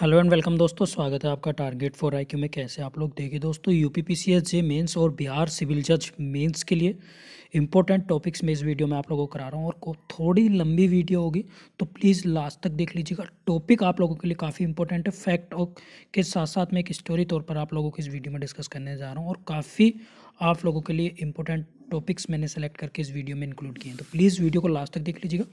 hello and welcome दोस्तों स्वागत है आपका टारगेट फॉर आई में कैसे आप लोग देखिए दोस्तों U P P C S J mains और बिहार सिविल जज मेंस के लिए इंपॉर्टेंट टॉपिक्स में इस वीडियो में आप लोगों को करा रहा हूँ और थोड़ी लंबी वीडियो होगी तो प्लीज़ लास्ट तक देख लीजिएगा टॉपिक आप लोगों के लिए काफ़ी इंपॉर्टेंट है फैक्ट और के साथ साथ मैं एक स्टोरी तौर पर आप लोगों को इस वीडियो में डिस्कस करने जा रहा हूँ और काफ़ी आप लोगों के लिए इंपॉर्टेंट टॉपिक्स मैंने सेलेक्ट करके इस वीडियो में इंक्लूड किए हैं तो प्लीज़ वीडियो को लास्ट तक देख लीजिएगा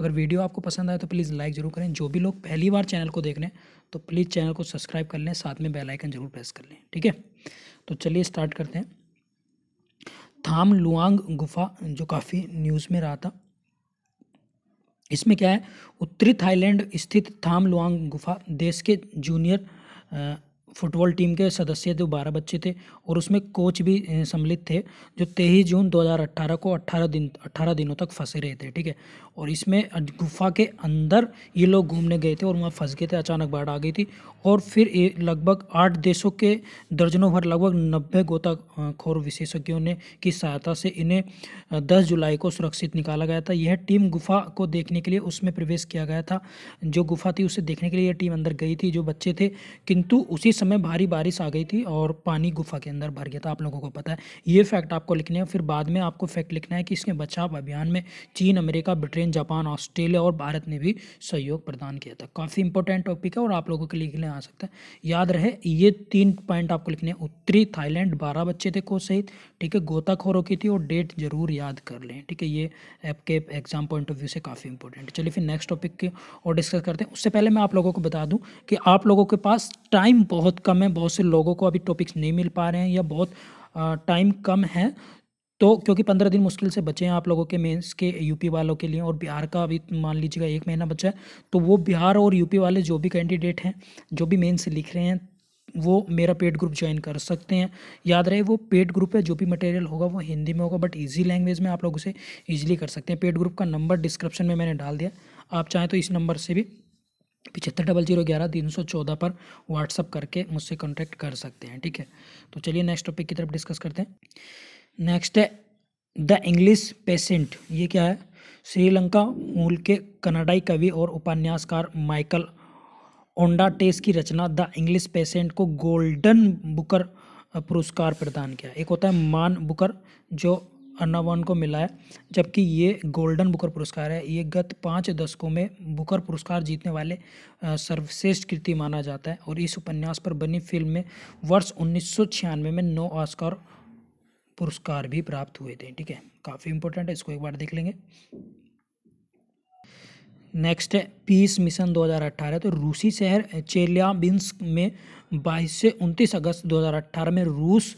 अगर वीडियो आपको पसंद आए तो प्लीज़ लाइक ज़रूर करें जो भी लोग पहली बार चैनल को देख रहे हैं तो प्लीज़ चैनल को सब्सक्राइब कर लें साथ में बेल आइकन जरूर प्रेस कर लें ठीक है तो चलिए स्टार्ट करते हैं थाम लुआंग गुफा जो काफ़ी न्यूज़ में रहा था इसमें क्या है उत्तरी थाईलैंड स्थित थाम लुआंग गुफा देश के जूनियर फुटबॉल टीम के सदस्य थे बारह बच्चे थे और उसमें कोच भी सम्मिलित थे जो तेईस जून 2018 को 18 दिन 18 दिनों तक फंसे रहे थे ठीक है और इसमें गुफा के अंदर ये लोग घूमने गए थे और वहाँ फंस गए थे अचानक बाढ़ आ गई थी और फिर लगभग आठ देशों के दर्जनों भर लगभग नब्बे गोताखोर विशेषज्ञों ने की सहायता से इन्हें दस जुलाई को सुरक्षित निकाला गया था यह टीम गुफा को देखने के लिए उसमें प्रवेश किया गया था जो गुफा थी उसे देखने के लिए यह टीम अंदर गई थी जो बच्चे थे किंतु उसी समय भारी बारिश आ गई थी और पानी गुफा के अंदर भर गया था आप लोगों को पता है ये फैक्ट आपको लिखने हैं फिर बाद में आपको फैक्ट लिखना है कि इसके बचाव अभियान में चीन अमेरिका ब्रिटेन जापान ऑस्ट्रेलिया और भारत ने भी सहयोग प्रदान किया था काफ़ी इंपॉर्टेंट टॉपिक है और आप लोगों के लिए आ सकता है याद रहे ये तीन पॉइंट आपको लिखने हैं उत्तरी थाईलैंड बारह बच्चे थे को सहित ठीक है गोताखोरों की थी और डेट जरूर याद कर लें ठीक है ये आपके एग्जाम पॉइंट ऑफ व्यू से काफ़ी इंपॉर्टेंट चलिए फिर नेक्स्ट टॉपिक और डिस्कस करते हैं उससे पहले मैं आप लोगों को बता दूँ कि आप लोगों के पास टाइम बहुत बहुत कम है बहुत से लोगों को अभी टॉपिक्स नहीं मिल पा रहे हैं या बहुत टाइम कम है तो क्योंकि पंद्रह दिन मुश्किल से बचे हैं आप लोगों के मेंस के यूपी वालों के लिए और बिहार का अभी मान लीजिएगा एक महीना बचा है तो वो बिहार और यूपी वाले जो भी कैंडिडेट हैं जो भी मेंस लिख रहे हैं वो मेरा पेड ग्रुप ज्वाइन कर सकते हैं याद रहे वो पेड ग्रुप है जो भी मटेरियल होगा वो हिंदी में होगा बट ईजी लैंग्वेज में आप लोग उसे ईजिली कर सकते हैं पेड ग्रुप का नंबर डिस्क्रिप्शन में मैंने डाल दिया आप चाहें तो इस नंबर से भी पिछहत्तर डबल जीरो ग्यारह तीन सौ चौदह पर व्हाट्सअप करके मुझसे कॉन्टैक्ट कर सकते हैं ठीक है तो चलिए नेक्स्ट टॉपिक की तरफ डिस्कस करते हैं नेक्स्ट है द इंग्लिश पेशेंट ये क्या है श्रीलंका मूल के कनाडाई कवि और उपन्यासकार माइकल ओंडा टेस की रचना द इंग्लिश पेशेंट को गोल्डन बुकर पुरस्कार प्रदान किया एक होता है मान बुकर जो अन्नावन को मिला है जबकि ये गोल्डन बुकर पुरस्कार है ये गत पाँच दशकों में बुकर पुरस्कार जीतने वाले सर्वश्रेष्ठ कृति माना जाता है और इस उपन्यास पर बनी फिल्म में वर्ष उन्नीस में नौ ऑस्कार पुरस्कार भी प्राप्त हुए थे ठीक है काफ़ी इंपॉर्टेंट है इसको एक बार देख लेंगे नेक्स्ट है पीस मिशन 2018 तो रूसी शहर चेलियाबिंस्क में 22 से 29 अगस्त 2018 में रूस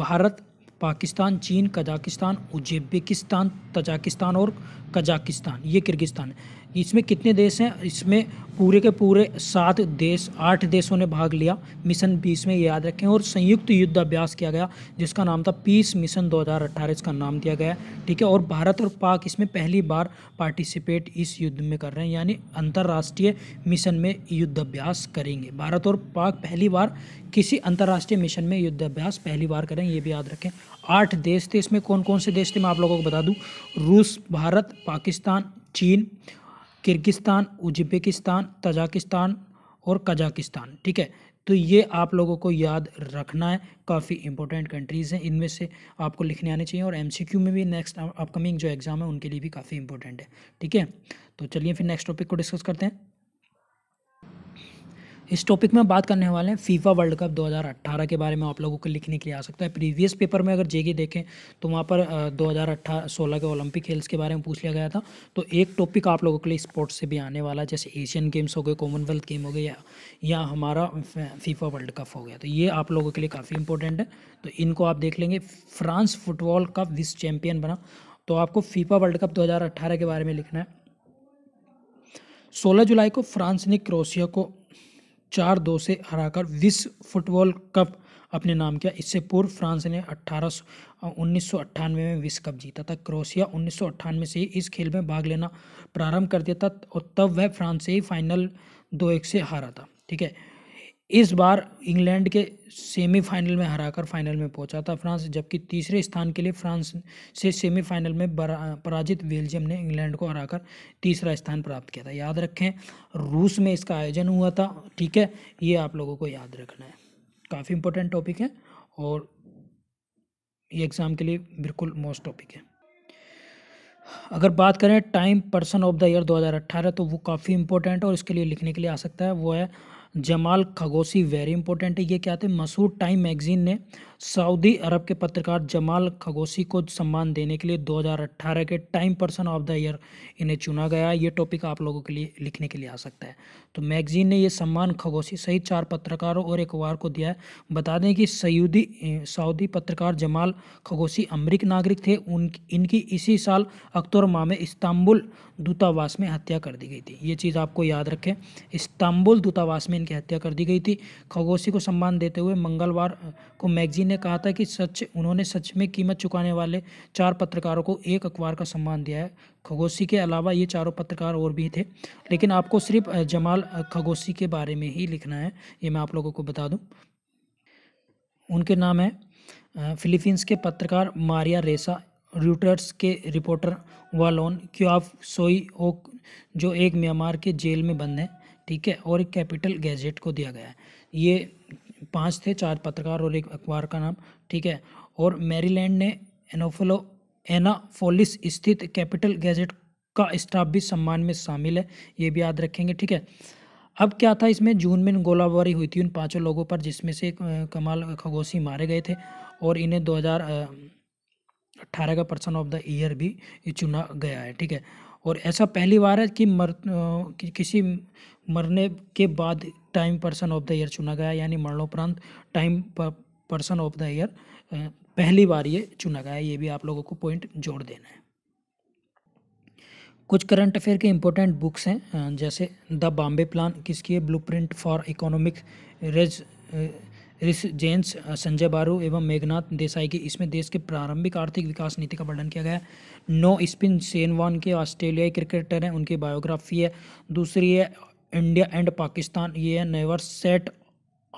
भारत पाकिस्तान चीन कजाकिस्तान उज्बेकिस्तान तजाकिस्तान और कजाकिस्तान ये किर्गिस्तान है इसमें कितने देश हैं इसमें पूरे के पूरे सात देश आठ देशों ने भाग लिया मिशन बीस में याद रखें और संयुक्त युद्ध अभ्यास किया गया जिसका नाम था पीस मिशन 2018 इसका नाम दिया गया ठीक है और भारत और पाक इसमें पहली बार पार्टिसिपेट इस युद्ध में कर रहे हैं यानी अंतर्राष्ट्रीय मिशन में युद्ध अभ्यास करेंगे भारत और पाक पहली बार किसी अंतर्राष्ट्रीय मिशन में युद्ध अभ्यास पहली बार करें ये भी याद रखें आठ देश थे इसमें कौन कौन से देश थे मैं आप लोगों को बता दूँ रूस भारत पाकिस्तान चीन किर्गिस्तान उज्बेकिस्तान तजाकिस्तान और कजाकिस्तान ठीक है तो ये आप लोगों को याद रखना है काफ़ी इंपॉर्टेंट कंट्रीज़ हैं इनमें से आपको लिखने आने चाहिए और एमसीक्यू में भी नेक्स्ट अपकमिंग जो एग्ज़ाम है उनके लिए भी काफ़ी इंपॉर्टेंट है ठीक है तो चलिए फिर नेक्स्ट टॉपिक को डिस्कस करते हैं इस टॉपिक में बात करने वाले हैं फीफा वर्ल्ड कप 2018 के बारे में आप लोगों को लिखने के लिए आ सकता है प्रीवियस पेपर में अगर जेगी देखें तो वहाँ पर दो हज़ार के ओलंपिक खेल्स के बारे में पूछ लिया गया था तो एक टॉपिक आप लोगों के लिए स्पोर्ट्स से भी आने वाला है जैसे एशियन गेम्स हो गए कॉमनवेल्थ गेम हो गए या, या हमारा फीफा वर्ल्ड कप हो गया तो ये आप लोगों के लिए काफ़ी इंपॉर्टेंट है तो इनको आप देख लेंगे फ्रांस फुटबॉल कप विश्व चैम्पियन बना तो आपको फीफा वर्ल्ड कप दो के बारे में लिखना है 16 जुलाई को फ्रांस ने क्रोशिया को चार दो से हराकर विश्व फुटबॉल कप अपने नाम किया इससे पूर्व फ्रांस ने अट्ठारह उन्नीस में विश्व कप जीता था क्रोशिया उन्नीस से इस खेल में भाग लेना प्रारंभ कर दिया था और तब वह फ्रांस से ही फाइनल दो एक से हारा था ठीक है इस बार इंग्लैंड के सेमीफाइनल में हराकर फाइनल में पहुंचा था फ्रांस जबकि तीसरे स्थान के लिए फ्रांस से सेमीफाइनल में पराजित बेल्जियम ने इंग्लैंड को हराकर तीसरा स्थान प्राप्त किया था याद रखें रूस में इसका आयोजन हुआ था ठीक है ये आप लोगों को याद रखना है काफ़ी इंपॉर्टेंट टॉपिक है और ये एग्ज़ाम के लिए बिल्कुल मोस्ट टॉपिक है अगर बात करें Time person of the year 2018 तो वो काफ़ी इंपॉर्टेंट है और इसके लिए लिखने के लिए आ सकता है वो है जमाल खगोसी वेरी इंपॉर्टेंट है ये क्या थे मसूर टाइम मैगजीन ने सऊदी अरब के पत्रकार जमाल खगोसी को सम्मान देने के लिए 2018 के Time person of the year इन्हें चुना गया ये टॉपिक आप लोगों के लिए लिखने के लिए आ सकता है तो मैगजीन ने ये सम्मान खगोसी सहित चार पत्रकारों और एक वार को दिया है बता दें कि सऊदी सऊदी पत्रकार जमाल खगोसी अमरीक नागरिक थे उन इनकी इसी साल अक्टूबर माह में इस्तांबुल दूतावास में हत्या कर दी गई थी ये चीज़ आपको याद रखें इस्तांबुल दूतावास में इनकी हत्या कर दी गई थी खगोसी को सम्मान देते हुए मंगलवार को मैगजीन ने कहा था कि सच उन्होंने सच में कीमत चुकाने वाले चार पत्रकारों को एक अखबार का सम्मान दिया है खगोशी के अलावा ये चारों पत्रकार और भी थे लेकिन आपको सिर्फ जमाल खगोशी के बारे में ही लिखना है ये मैं आप लोगों को बता दूँ उनके नाम है फिलीपींस के पत्रकार मारिया रेसा रूटर्स के रिपोर्टर वालोन क्यूआफ सोई ओक जो एक म्यांमार के जेल में बंद है ठीक है और एक कैपिटल गैजेट को दिया गया है ये पाँच थे चार पत्रकार और एक अखबार का नाम ठीक है और मैरीलैंड ने एनोफोलो एनाफोलिस स्थित कैपिटल गैजेट का स्टाफ भी सम्मान में शामिल है ये भी याद रखेंगे ठीक है अब क्या था इसमें जून में गोलाबारी हुई थी उन पांचों लोगों पर जिसमें से कमाल खगोशी मारे गए थे और इन्हें 2018 का पर्सन ऑफ द ईयर भी चुना गया है ठीक है और ऐसा पहली बार है कि मर कि, किसी मरने के बाद Time person of the year चुना गया यानी मरणोपरांत Time person of the year पहली बार ये चुना गया ये भी आप लोगों को पॉइंट जोड़ देना है कुछ करंट अफेयर के इम्पोर्टेंट बुक्स हैं जैसे द बॉम्बे प्लान किसकी है blueprint for economic resurgence Sanjay Baru एवं मेघनाथ देसाई की इसमें देश के प्रारंभिक आर्थिक विकास नीति का वर्णन किया गया है नो स्पिन सेनवान के ऑस्ट्रेलियाई क्रिकेटर हैं उनकी बायोग्राफी है दूसरी है इंडिया एंड पाकिस्तान ये है नेवर सेट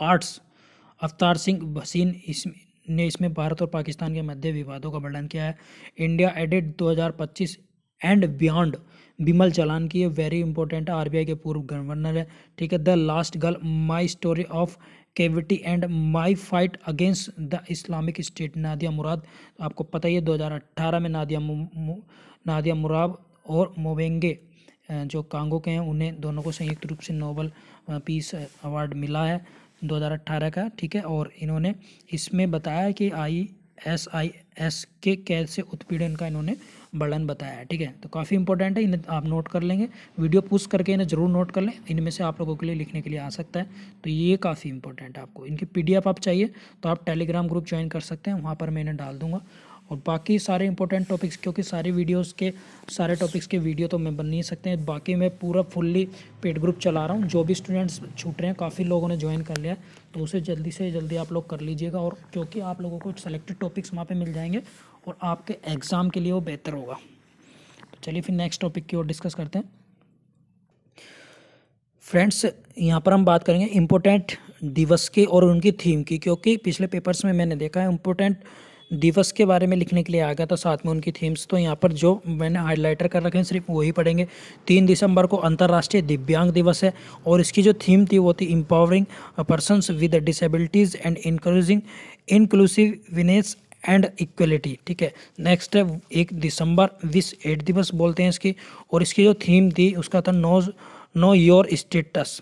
आर्ट्स अवतार सिंह भसीन इसमें ने इसमें भारत और पाकिस्तान के मध्य विवादों का वर्णन किया है इंडिया एडिट 2025 एंड बियॉन्ड बिमल चलान की वेरी इंपॉर्टेंट आरबीआई के पूर्व गवर्नर है ठीक है the last girl my story of captivity and my fight against the Islamic State Nadia Murad तो आपको पता ही है 2018 में नादिया मु, मु, नादिया मुराद और मोबेंगे जो कांगो के हैं उन्हें दोनों को संयुक्त रूप से नोबल पीस अवार्ड मिला है 2018 का ठीक है और इन्होंने इसमें बताया कि आई एस आई एस के कैद से उत्पीड़न का इन्होंने वर्णन बताया है ठीक है तो काफ़ी इंपॉर्टेंट है इन्हें आप नोट कर लेंगे वीडियो पुश करके इन्हें जरूर नोट कर लें इनमें से आप लोगों के लिए लिखने के लिए आ सकता है तो ये काफ़ी इंपॉर्टेंट है आपको इनकी पी आप चाहिए तो आप टेलीग्राम ग्रुप ज्वाइन कर सकते हैं वहाँ पर मैं इन्हें डाल दूँगा और बाकी सारे इंपॉर्टेंट टॉपिक्स क्योंकि सारे वीडियोस के सारे टॉपिक्स के वीडियो तो मैं बन नहीं सकते हैं बाकी मैं पूरा फुल्ली पेड ग्रुप चला रहा हूँ जो भी स्टूडेंट्स छूट रहे हैं काफ़ी लोगों ने ज्वाइन कर लिया तो उसे जल्दी से जल्दी आप लोग कर लीजिएगा और क्योंकि आप लोगों को सेलेक्टेड टॉपिक्स वहाँ पर मिल जाएंगे और आपके एग्ज़ाम के लिए वो बेहतर होगा तो चलिए फिर नेक्स्ट टॉपिक की ओर डिस्कस करते हैं फ्रेंड्स यहाँ पर हम बात करेंगे इम्पोर्टेंट दिवस की और उनकी थीम की क्योंकि पिछले पेपर्स में मैंने देखा है इम्पोर्टेंट दिवस के बारे में लिखने के लिए आ गया था साथ में उनकी थीम्स तो यहाँ पर जो मैंने हाईलाइटर कर रखे हैं सिर्फ वही पढ़ेंगे तीन दिसंबर को अंतर्राष्ट्रीय दिव्यांग दिवस है और इसकी जो थीम थी वो थी empowering persons with disabilities and including inclusiveness and equality ठीक है नेक्स्ट है एक दिसंबर विश एड दिवस बोलते हैं इसकी और इसकी जो थीम थी उसका था नो नो योर स्टेटस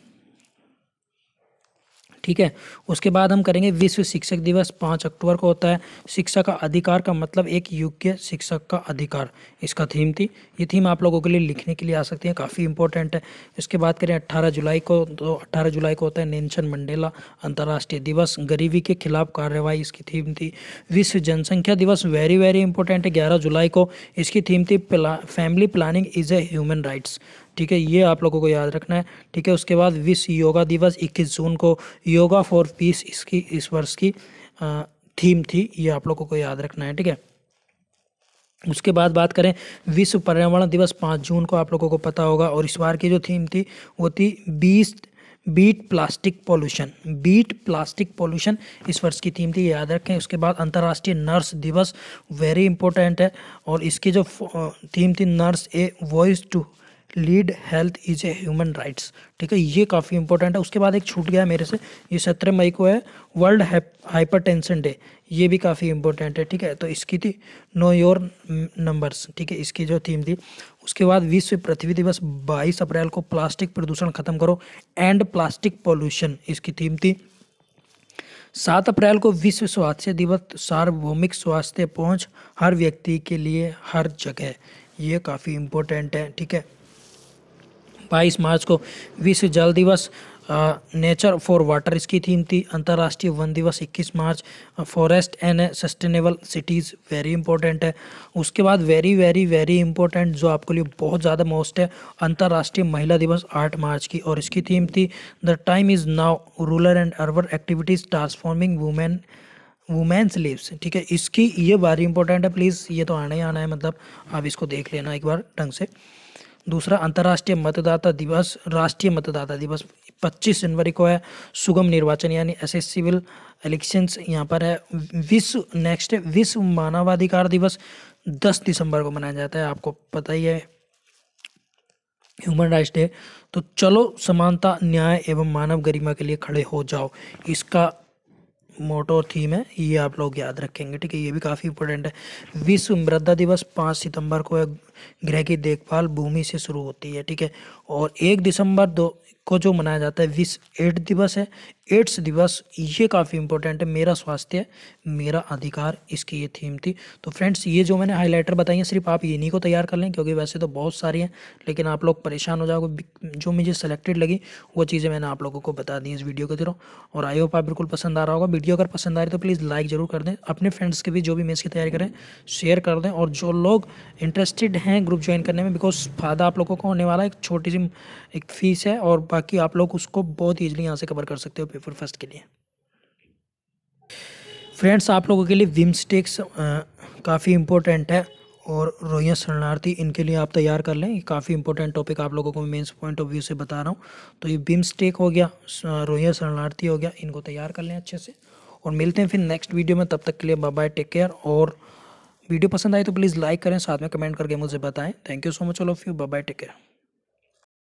ठीक है उसके बाद हम करेंगे विश्व शिक्षक दिवस पाँच अक्टूबर को होता है शिक्षा का अधिकार का मतलब एक योग्य शिक्षक का अधिकार इसका थीम थी ये थीम आप लोगों के लिए लिखने के लिए आ सकती है काफ़ी इंपॉर्टेंट है इसके बाद करें अट्ठारह जुलाई को तो अट्ठारह जुलाई को होता है नेंशन मंडेला अंतर्राष्ट्रीय दिवस गरीबी के खिलाफ कार्रवाई इसकी थीम थी विश्व जनसंख्या दिवस वेरी वेरी इंपॉर्टेंट है ग्यारह जुलाई को इसकी थीम थी family planning is a human rights ठीक है ये आप लोगों को याद रखना है ठीक है उसके बाद विश्व योगा दिवस 21 जून को योगा फॉर पीस इसकी इस वर्ष की थीम थी ये आप लोगों को याद रखना है ठीक है उसके बाद बात करें विश्व पर्यावरण दिवस पाँच जून को आप लोगों को पता होगा और इस बार की जो थीम थी वो थी बीस beat plastic pollution beat plastic pollution इस वर्ष की थीम थी याद रखें उसके बाद अंतर्राष्ट्रीय नर्स दिवस वेरी इंपॉर्टेंट है और इसकी जो थीम थी nurse a voice to lead health is a human rights ठीक है ये काफ़ी इंपॉर्टेंट है उसके बाद एक छूट गया मेरे से ये सत्रह मई को है वर्ल्ड हाइपर टेंशन डे ये भी काफ़ी इंपॉर्टेंट है ठीक है तो इसकी थी नो योर नंबर्स ठीक है इसकी जो थीम थी उसके बाद विश्व पृथ्वी दिवस बाईस अप्रैल को प्लास्टिक प्रदूषण खत्म करो एंड प्लास्टिक पॉल्यूशन इसकी थीम थी सात अप्रैल को विश्व स्वास्थ्य दिवस सार्वभौमिक स्वास्थ्य पहुंच हर व्यक्ति के लिए हर जगह ये काफ़ी इम्पोर्टेंट है ठीक है बाईस मार्च को विश्व जल दिवस नेचर फॉर वाटर इसकी थीम थी अंतर्राष्ट्रीय वन दिवस 21 मार्च forest and sustainable cities very important है उसके बाद वेरी वेरी वेरी इंपॉर्टेंट जो आपके लिए बहुत ज़्यादा मोस्ट है अंतर्राष्ट्रीय महिला दिवस 8 मार्च की और इसकी थीम थी the time is now rural and urban activities transforming women women's lives ठीक है इसकी ये बारी इंपॉर्टेंट है प्लीज़ ये तो आना ही आना है मतलब आप इसको देख लेना एक बार ढंग से दूसरा अंतर्राष्ट्रीय मतदाता दिवस राष्ट्रीय मतदाता दिवस 25 जनवरी को है सुगम निर्वाचन यानी एस एस सिविल इलेक्शंस यहाँ पर है विश्व नेक्स्ट विश्व मानवाधिकार दिवस 10 दिसंबर को मनाया जाता है आपको पता ही है ह्यूमन राइट्स डे तो चलो समानता न्याय एवं मानव गरिमा के लिए खड़े हो जाओ इसका मोटो थीम है ये आप लोग याद रखेंगे ठीक है ये भी काफ़ी इंपॉर्टेंट है विश्व मृदा दिवस पाँच सितंबर को ग्रह की देखभाल भूमि से शुरू होती है ठीक है और एक दिसंबर दो को जो मनाया जाता है विश्व एड्स दिवस है एड्स दिवस ये काफ़ी इंपॉर्टेंट है मेरा स्वास्थ्य मेरा अधिकार इसकी ये थीम थी तो फ्रेंड्स ये जो मैंने हाईलाइटर बताई हैं सिर्फ आप इन्हीं को तैयार कर लें क्योंकि वैसे तो बहुत सारी हैं लेकिन आप लोग परेशान हो जाओगे जो मुझे सेलेक्टेड लगी वो चीज़ें मैंने आप लोगों को बता दी इस वीडियो के थ्रू और आई होप आप बिल्कुल पसंद आ रहा होगा वीडियो अगर पसंद आ रही तो प्लीज़ लाइक ज़रूर कर दें अपने फ्रेंड्स के भी जो भी मैं इसकी तैयारी करें शेयर कर दें और जो लोग इंटरेस्टेड हैं ग्रुप ज्वाइन करने में बिकॉज फ़ायदा आप लोगों को होने वाला एक छोटी सी एक फीस है और बाकी आप लोग उसको बहुत ईजिली यहाँ से कवर कर सकते हो पेपर फर्स्ट के लिए फ्रेंड्स आप लोगों के लिए विम स्टिक्स काफ़ी इंपॉर्टेंट है और रोहिया शरणार्थी इनके लिए आप तैयार कर लें काफ़ी इंपॉर्टेंट टॉपिक आप लोगों को मैं मेन्स पॉइंट ऑफ व्यू से बता रहा हूँ तो ये बिम स्टेक हो गया रोहिया शरणार्थी हो गया इनको तैयार कर लें अच्छे से और मिलते हैं फिर नेक्स्ट वीडियो में तब तक के लिए बाय बाय टेक केयर और वीडियो पसंद आए तो प्लीज़ लाइक करें साथ में कमेंट करके मुझे बताएं thank you so much all of you bye bye take care